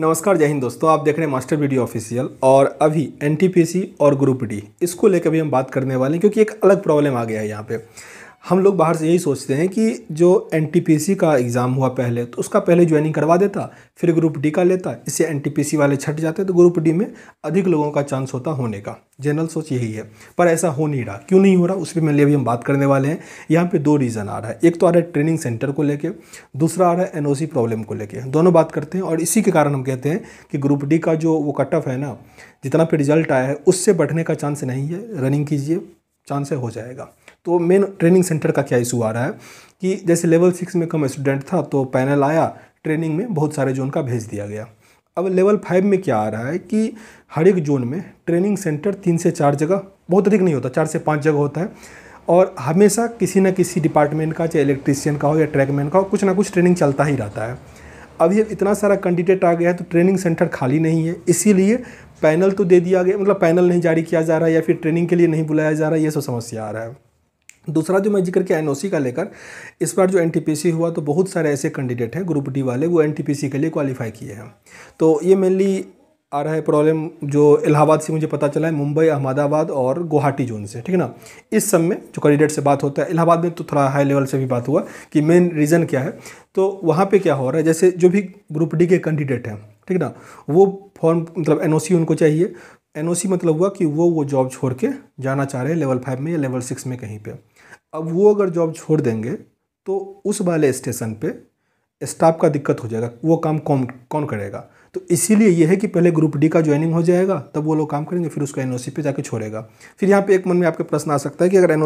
नमस्कार जय हिंद दोस्तों आप देख रहे हैं मास्टर वीडियो ऑफिशियल और अभी एन और ग्रुप डी इसको लेकर भी हम बात करने वाले हैं क्योंकि एक अलग प्रॉब्लम आ गया है यहाँ पे हम लोग बाहर से यही सोचते हैं कि जो एन का एग्ज़ाम हुआ पहले तो उसका पहले ज्वाइनिंग करवा देता फिर ग्रुप डी का लेता इससे एन वाले छट जाते तो ग्रुप डी में अधिक लोगों का चांस होता होने का जनरल सोच यही है पर ऐसा हो नहीं रहा क्यों नहीं हो रहा उस पर मेनली अभी हम बात करने वाले हैं यहाँ पे दो रीज़न आ रहा है एक तो आ रहा है ट्रेनिंग सेंटर को लेकर दूसरा आ रहा है एन प्रॉब्लम को लेकर दोनों बात करते हैं और इसी के कारण हम कहते हैं कि ग्रुप डी का जो वो कट ऑफ है ना जितना पे रिजल्ट आया है उससे बढ़ने का चांस नहीं है रनिंग कीजिए चांस हो जाएगा तो मेन ट्रेनिंग सेंटर का क्या इशू आ रहा है कि जैसे लेवल सिक्स में कम स्टूडेंट था तो पैनल आया ट्रेनिंग में बहुत सारे जोन का भेज दिया गया अब लेवल फाइव में क्या आ रहा है कि हर एक जोन में ट्रेनिंग सेंटर तीन से चार जगह बहुत अधिक नहीं होता चार से पाँच जगह होता है और हमेशा किसी ना किसी डिपार्टमेंट का चाहे इलेक्ट्रीशियन का हो या ट्रैकमैन का हो कुछ ना कुछ ट्रेनिंग चलता ही रहता है अब ये इतना सारा कैंडिडेट आ गया है तो ट्रेनिंग सेंटर खाली नहीं है इसीलिए पैनल तो दे दिया गया मतलब पैनल नहीं जारी किया जा रहा है या फिर ट्रेनिंग के लिए नहीं बुलाया जा रहा है ये सब समस्या आ रहा है दूसरा जो मैं जिक्र किया एन का लेकर इस बार जो एन हुआ तो बहुत सारे ऐसे कैंडिडेट हैं ग्रुप डी वाले वो एन के लिए क्वालिफाई किए हैं तो ये मेनली आ रहा है प्रॉब्लम जो इलाहाबाद से मुझे पता चला है मुंबई अहमदाबाद और गुवाहाटी जोन से ठीक है ना इस सब में जो कैंडिडेट से बात होता है इलाहाबाद में तो थोड़ा हाई लेवल से भी बात हुआ कि मेन रीज़न क्या है तो वहाँ पर क्या हो रहा है जैसे जो भी ग्रुप डी के कैंडिडेट हैं ठीक ना वो फॉर्म मतलब एन उनको चाहिए एन मतलब हुआ कि वो वो जॉब छोड़ के जाना चाह रहे हैं लेवल फाइव में या लेवल सिक्स में कहीं पे अब वो अगर जॉब छोड़ देंगे तो उस वाले स्टेशन पे स्टाफ का दिक्कत हो जाएगा वो काम कौन कौन करेगा तो इसीलिए ये है कि पहले ग्रुप डी का ज्वाइनिंग हो जाएगा तब वो लोग काम करेंगे फिर उसको एन पे जाके छोड़ेगा फिर यहाँ पे एक मन में आपके प्रश्न आ सकता है कि अगर एन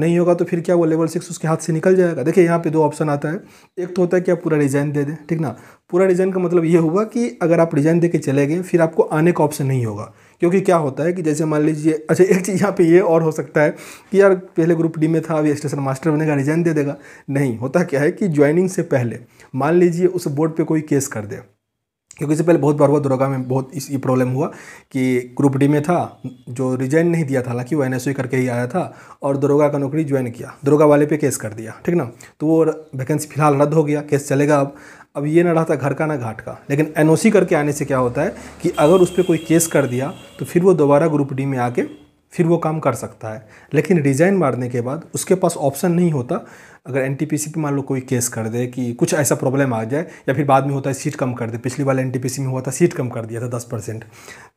नहीं होगा तो फिर क्या वो लेवल सिक्स उसके हाथ से निकल जाएगा देखिए यहाँ पे दो ऑप्शन आता है एक तो होता है कि आप पूरा रिज़ाइन दे दें ठीक ना पूरा रिज़ाइन का मतलब ये हुआ कि अगर आप रिज़ाइन दे के चले गए फिर आपको आने का ऑप्शन नहीं होगा क्योंकि क्या होता है कि जैसे मान लीजिए अच्छा एक चीज़ यहाँ पे ये और हो सकता है कि यार पहले ग्रुप डी में था अभी स्टेशन मास्टर बनेगा रिजाइन दे देगा नहीं होता क्या है कि ज्वाइनिंग से पहले मान लीजिए उस बोर्ड पर कोई केस कर दे क्योंकि इससे पहले बहुत बार हुआ दुर्गा में बहुत इस ये प्रॉब्लम हुआ कि ग्रुप डी में था जो रिजाइन नहीं दिया था हालांकि वो एन करके ही आया था और दरोगा का नौकरी ज्वाइन किया दरोगा वाले पे केस कर दिया ठीक ना तो वो वैकेंसी फिलहाल रद्द हो गया केस चलेगा अब अब ये ना रहा था घर का ना घाट का लेकिन एन करके आने से क्या होता है कि अगर उस पर कोई केस कर दिया तो फिर वो दोबारा ग्रुप डी में आके फिर वो काम कर सकता है लेकिन रिजाइन मारने के बाद उसके पास ऑप्शन नहीं होता अगर एन पे मान लो कोई केस कर दे कि कुछ ऐसा प्रॉब्लम आ जाए या फिर बाद में होता है सीट कम कर दे पिछली बार एन में हुआ था सीट कम कर दिया था दस परसेंट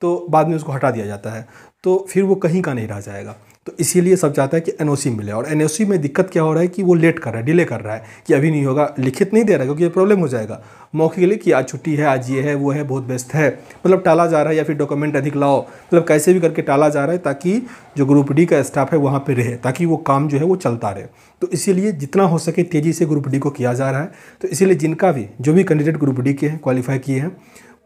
तो बाद में उसको हटा दिया जाता है तो फिर वो कहीं का नहीं रह जाएगा तो इसीलिए सब चाहता है कि एन मिले और एन में दिक्कत क्या हो रहा है कि वो लेट कर रहा है डिले कर रहा है कि अभी नहीं होगा लिखित नहीं दे रहा है क्योंकि प्रॉब्लम हो जाएगा मौके के लिए कि आज छुट्टी है आज ये है वो है बहुत बेस्ट है मतलब टाला जा रहा है या फिर डॉक्यूमेंट अधिक लाओ मतलब कैसे भी करके टाला जा रहा है ताकि जो ग्रुप डी का स्टाफ है वहाँ पर रहे ताकि वो काम जो है वो चलता रहे तो इसीलिए जितना जितना हो सके तेज़ी से ग्रुप डी को किया जा रहा है तो इसीलिए जिनका भी जो भी कैंडिडेट ग्रुप डी के हैं क्वालिफाई किए हैं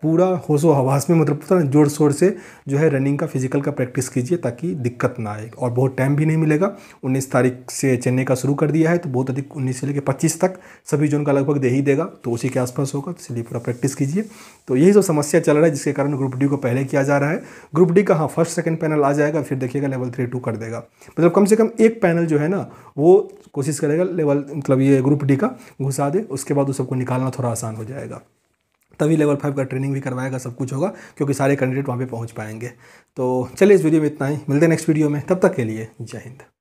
पूरा होशो हवास में मतलब पूरा जोर शोर से जो है रनिंग का फिजिकल का प्रैक्टिस कीजिए ताकि दिक्कत ना आए और बहुत टाइम भी नहीं मिलेगा उन्नीस तारीख से चेन्नई का शुरू कर दिया है तो बहुत अधिक उन्नीस से लेकर पच्चीस तक सभी जोन का लगभग दे ही देगा तो उसी के आसपास होगा तो इसलिए पूरा प्रैक्टिस कीजिए तो यही जो समस्या चल रहा है जिसके कारण ग्रुप डी को पहले किया जा रहा है ग्रुप डी का हाँ फर्स्ट सेकेंड पैनल आ जाएगा फिर देखिएगा लेवल थ्री टू कर देगा मतलब कम से कम एक पैनल जो है ना वो कोशिश करेगा लेवल मतलब ये ग्रुप डी का घुसा दे उसके बाद उस सबको निकालना थोड़ा आसान हो जाएगा तभी लेवल फाइव का ट्रेनिंग भी करवाएगा सब कुछ होगा क्योंकि सारे कैंडिडेट वहाँ पर पहुँच पाएंगे तो चलिए इस वीडियो में इतना ही मिलते हैं नेक्स्ट वीडियो में तब तक के लिए जय हिंद